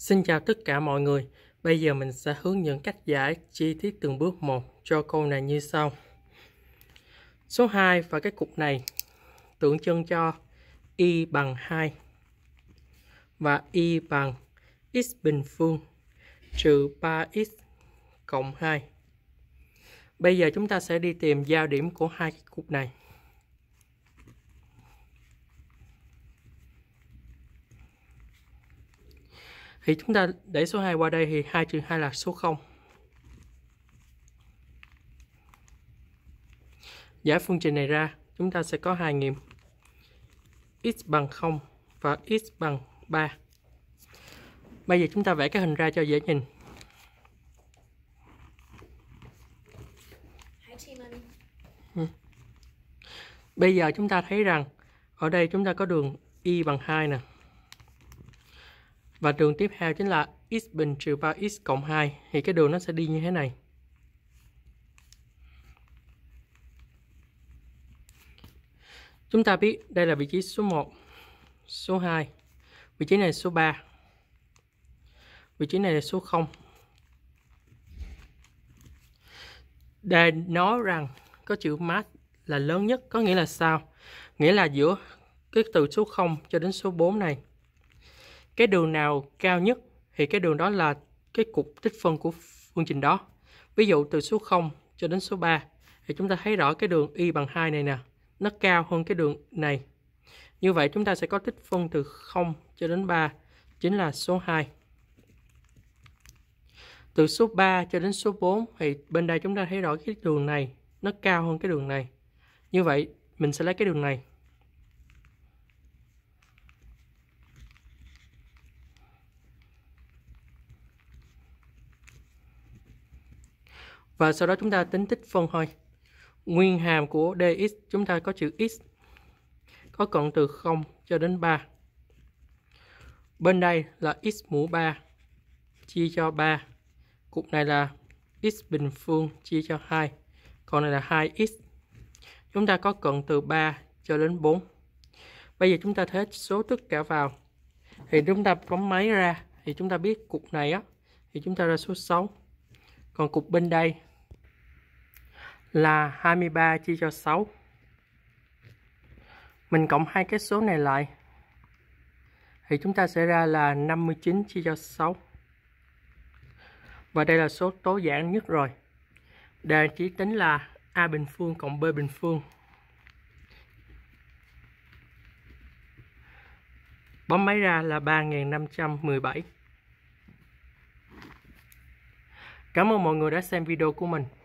Xin chào tất cả mọi người. Bây giờ mình sẽ hướng dẫn cách giải chi tiết từng bước một cho câu này như sau. Số 2 và cái cục này tượng trưng cho y bằng 2 và y bằng x bình phương trừ 3x cộng 2. Bây giờ chúng ta sẽ đi tìm giao điểm của hai cái cục này. Khi chúng ta đẩy số 2 qua đây thì 2 trừ 2 là số 0. Giải phương trình này ra, chúng ta sẽ có hai nghiệm. x bằng 0 và x bằng 3. Bây giờ chúng ta vẽ cái hình ra cho dễ nhìn. Ừ. Bây giờ chúng ta thấy rằng ở đây chúng ta có đường y bằng 2 nè. Và đường tiếp theo chính là x bình trừ 3x cộng 2 thì cái đường nó sẽ đi như thế này. Chúng ta biết đây là vị trí số 1, số 2, vị trí này là số 3, vị trí này là số 0. Đề nói rằng có chữ max là lớn nhất, có nghĩa là sao? Nghĩa là giữa cái từ số 0 cho đến số 4 này cái đường nào cao nhất thì cái đường đó là cái cục tích phân của phương trình đó ví dụ từ số 0 cho đến số 3 thì chúng ta thấy rõ cái đường y bằng 2 này nè nó cao hơn cái đường này như vậy chúng ta sẽ có tích phân từ 0 cho đến 3 chính là số 2 từ số 3 cho đến số 4 thì bên đây chúng ta thấy rõ cái đường này nó cao hơn cái đường này như vậy mình sẽ lấy cái đường này và sau đó chúng ta tính tích phân hơi nguyên hàm của dx chúng ta có chữ x có cận từ 0 cho đến 3 bên đây là x mũ 3 chia cho 3 cục này là x bình phương chia cho 2 còn này là 2x chúng ta có cận từ 3 cho đến 4 bây giờ chúng ta thế số tất cả vào thì chúng ta bấm máy ra thì chúng ta biết cục này á thì chúng ta ra số 6 còn cục bên đây là 23 chia cho 6. Mình cộng hai cái số này lại thì chúng ta sẽ ra là 59 chia cho 6. Và đây là số tối giản nhất rồi. Đề chỉ tính là A bình phương cộng B bình phương. Bấm máy ra là 3517. Cảm ơn mọi người đã xem video của mình.